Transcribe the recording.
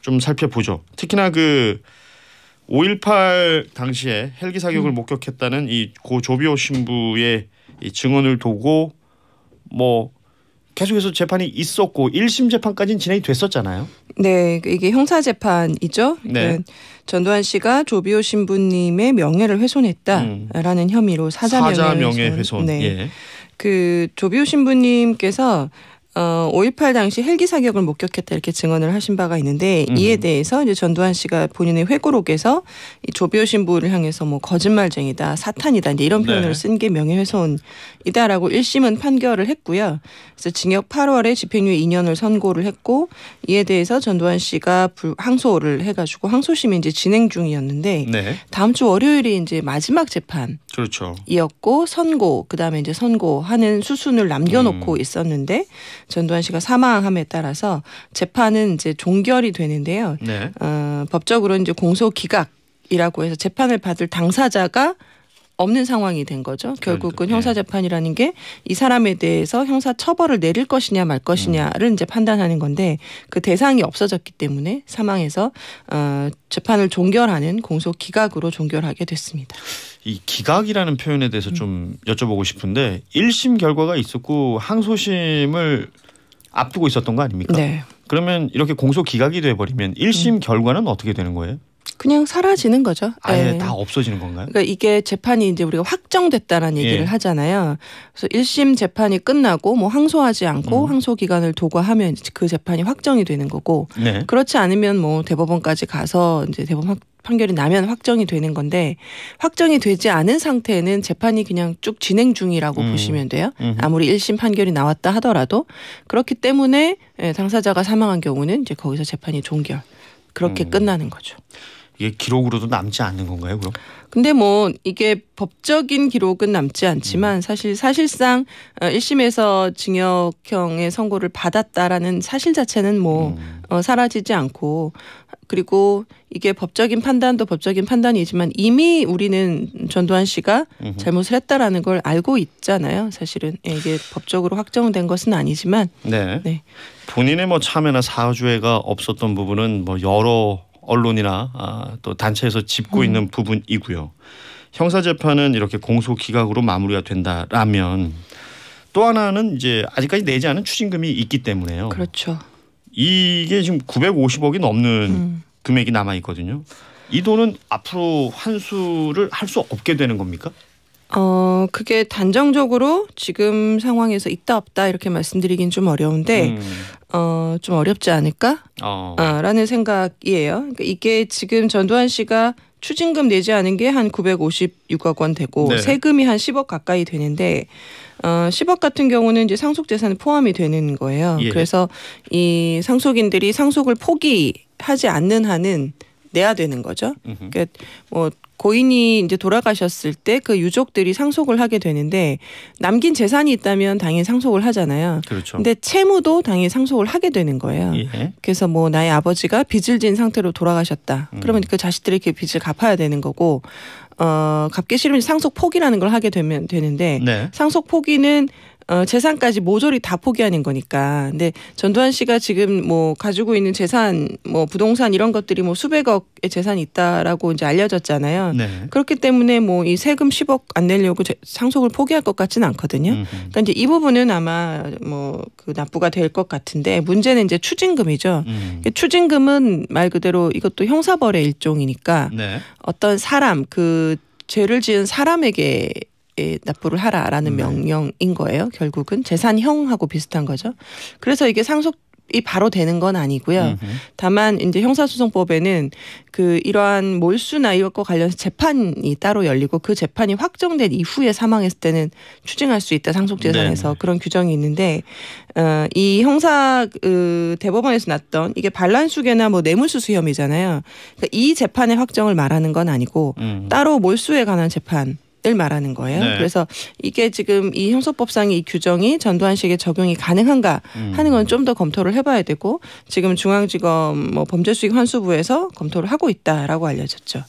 좀 살펴보죠. 특히나 그 5.18 당시에 헬기 사격을 음. 목격했다는 이 고 조비오 신부의 이 증언을 두고뭐 계속해서 재판이 있었고 1심 재판까지는 진행이 됐었잖아요. 네, 이게 형사 재판이죠. 네. 그러니까 전두환 씨가 조비오 신부님의 명예를 훼손했다라는 음. 혐의로 사자, 명예훼손. 명예훼손. 네. 예. 그 조비오 신부님께서 어, 5.18 당시 헬기 사격을 목격했다 이렇게 증언을 하신 바가 있는데 이에 대해서 이제 전두환 씨가 본인의 회고록에서 이 조비오 신부를 향해서 뭐 거짓말쟁이다, 사탄이다 이제 이런 네. 표현을 네. 쓴게 명예훼손이다라고 1심은 판결을 했고요. 그래서 징역 8월에 집행유예 2년을 선고를 했고 이에 대해서 전두환 씨가 불, 항소를 해가지고 항소심이 이제 진행 중이었는데 네. 다음 주 월요일이 이제 마지막 재판 그렇죠. 이었고 선고 그다음에 이제 선고하는 수순을 남겨놓고 음. 있었는데 전두환 씨가 사망함에 따라서 재판은 이제 종결이 되는데요. 네. 어, 법적으로 이제 공소 기각 이라고 해서 재판을 받을 당사자가 없는 상황이 된 거죠. 그러니까, 결국은 예. 형사 재판이라는 게 이 사람에 대해서 형사 처벌을 내릴 것이냐 말 것이냐를 음. 이제 판단하는 건데 그 대상이 없어졌기 때문에 사망해서 어, 재판을 종결하는 공소 기각으로 종결하게 됐습니다. 이 기각이라는 표현에 대해서 좀 음. 여쭤보고 싶은데 1심 결과가 있었고 항소심을 앞두고 있었던 거 아닙니까? 네. 그러면 이렇게 공소 기각이 돼 버리면 1심 음. 결과는 어떻게 되는 거예요? 그냥 사라지는 거죠. 아예 네. 다 없어지는 건가요? 그러니까 이게 재판이 이제 우리가 확정됐다라는 예. 얘기를 예. 하잖아요. 그래서 1심 재판이 끝나고 뭐 항소하지 않고 음. 항소 기간을 도과하면 그 재판이 확정이 되는 거고 네. 그렇지 않으면 뭐 대법원까지 가서 이제 대법원 확, 판결이 나면 확정이 되는 건데 확정이 되지 않은 상태에는 재판이 그냥 쭉 진행 중이라고 음. 보시면 돼요. 음흠. 아무리 1심 판결이 나왔다 하더라도 그렇기 때문에 예, 당사자가 사망한 경우는 이제 거기서 재판이 종결. 그렇게 음. 끝나는 거죠. 이게 기록으로도 남지 않는 건가요, 그럼? 근데 뭐 이게 법적인 기록은 남지 않지만 음. 사실 사실상 1심에서 어, 징역형의 선고를 받았다라는 사실 자체는 뭐 음. 어, 사라지지 않고 그리고 이게 법적인 판단도 법적인 판단이지만 이미 우리는 전두환 씨가 잘못을 했다라는 걸 알고 있잖아요. 사실은 예, 이게 법적으로 확정된 것은 아니지만 네. 네. 본인의 뭐 참여나 사주회가 없었던 부분은 뭐 여러 언론이나 아, 또 단체에서 짚고 음. 있는 부분이고요. 형사 재판은 이렇게 공소 기각으로 마무리가 된다라면 또 하나는 이제 아직까지 내지 않은 추징금이 있기 때문에요. 그렇죠. 이게 지금 950억이 넘는 음. 금액이 남아 있거든요. 이 돈은 앞으로 환수를 할 수 없게 되는 겁니까? 어, 그게 단정적으로 지금 상황에서 있다 없다 이렇게 말씀드리긴 좀 어려운데 음. 어, 좀 어렵지 않을까? 어. 아, 라는 생각이에요. 그러니까 이게 지금 전두환 씨가 추징금 내지 않은 게 한 956억 원 되고 네. 세금이 한 10억 가까이 되는데 어, 10억 같은 경우는 이제 상속 재산 에 포함이 되는 거예요. 예. 그래서 이 상속인들이 상속을 포기하지 않는 한은 내야 되는 거죠. 그러니까 뭐 고인이 이제 돌아가셨을 때 그 유족들이 상속을 하게 되는데 남긴 재산이 있다면 당연히 상속을 하잖아요. 그렇죠. 근데 채무도 당연히 상속을 하게 되는 거예요. 예. 그래서 뭐 나의 아버지가 빚을 진 상태로 돌아가셨다. 음. 그러면 그 자식들에게 빚을 갚아야 되는 거고 어 갚기 싫으면 상속 포기라는 걸 하게 되면 되는데 네. 상속 포기는 어, 재산까지 모조리 다 포기하는 거니까. 근데 전두환 씨가 지금 뭐 가지고 있는 재산, 뭐 부동산 이런 것들이 뭐 수백억의 재산이 있다라고 이제 알려졌잖아요. 네. 그렇기 때문에 뭐 이 세금 10억 안 내려고 상속을 포기할 것 같지는 않거든요. 음흠. 그러니까 이제 이 부분은 아마 뭐그 납부가 될 것 같은데 문제는 이제 추징금이죠. 음. 추징금은 말 그대로 이것도 형사벌의 일종이니까 네. 어떤 사람 그 죄를 지은 사람에게 예, 납부를 하라라는 네. 명령인 거예요. 결국은 재산형하고 비슷한 거죠. 그래서 이게 상속 이 바로 되는 건 아니고요. 다만 이제 형사소송법에는 그 이러한 몰수나 이것과 관련해서 재판이 따로 열리고 그 재판이 확정된 이후에 사망했을 때는 추징할 수 있다 상속재산에서 네 그런 규정이 있는데 어, 이 형사 그 대법원에서 났던 이게 반란수계나 뭐 뇌물수수 혐의잖아요. 그러니까 이 재판의 확정을 말하는 건 아니고 으 음. 따로 몰수에 관한 재판. 을 말하는 거예요. 네. 그래서 이게 지금 이 형소법상의 이 규정이 전두환 씨에게 적용이 가능한가 하는 건 좀더 음. 검토를 해봐야 되고 지금 중앙지검 뭐 범죄수익 환수부에서 검토를 하고 있다라고 알려졌죠.